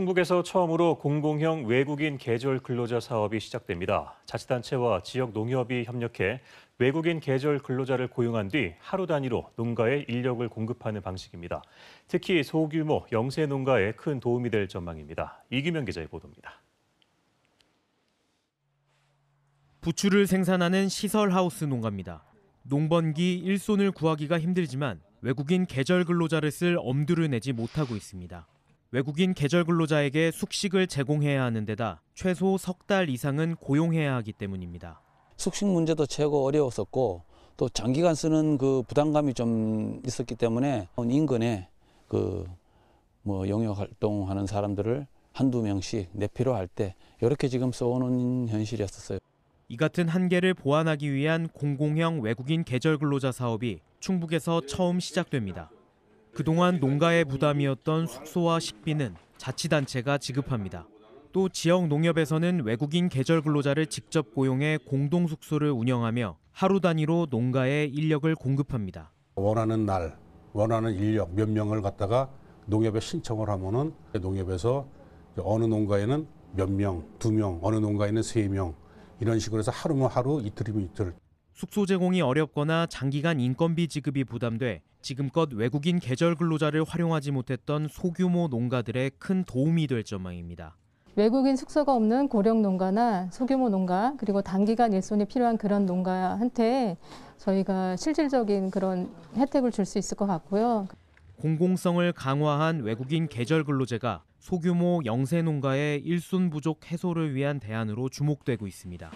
중국에서 처음으로 공공형 외국인 계절 근로자 사업이 시작됩니다. 자치단체와 지역 농협이 협력해 외국인 계절 근로자를 고용한 뒤 하루 단위로 농가에 인력을 공급하는 방식입니다. 특히 소규모 영세 농가에 큰 도움이 될 전망입니다. 이규명 기자의 보도입니다. 부추를 생산하는 시설 하우스 농가입니다. 농번기 일손을 구하기가 힘들지만 외국인 계절 근로자를 쓸 엄두를 내지 못하고 있습니다. 외국인 계절 근로자에게 숙식을 제공해야 하는 데다 최소 석 달 이상은 고용해야 하기 때문입니다. 숙식 문제도 최고 어려웠었고 또 장기간 쓰는 그 부담감이 좀 있었기 때문에 인근에 그 뭐 영역 활동하는 사람들을 한두 명씩 내피로 할때 이렇게 지금 써오는 현실이었어요이 같은 한계를 보완하기 위한 공공형 외국인 계절 근로자 사업이 충북에서 처음 시작됩니다. 그동안 농가의 부담이었던 숙소와 식비는 자치단체가 지급합니다. 또 지역 농협에서는 외국인 계절 근로자를 직접 고용해 공동 숙소를 운영하며 하루 단위로 농가에 인력을 공급합니다. 원하는 날, 원하는 인력 몇 명을 갖다가 농협에 신청을 하면은 농협에서 어느 농가에는 몇 명, 두 명, 어느 농가에는 세 명 이런 식으로 해서 하루면 하루, 이틀이면 이틀. 숙소 제공이 어렵거나 장기간 인건비 지급이 부담돼 지금껏 외국인 계절 근로자를 활용하지 못했던 소규모 농가들의 큰 도움이 될 전망입니다. 외국인 숙소가 없는 고령 농가나 소규모 농가 그리고 단기간 일손이 필요한 그런 농가한테 저희가 실질적인 그런 혜택을 줄 수 있을 것 같고요. 공공성을 강화한 외국인 계절 근로제가 소규모 영세 농가의 일손 부족 해소를 위한 대안으로 주목되고 있습니다.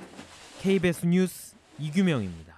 KBS 뉴스 이규명입니다.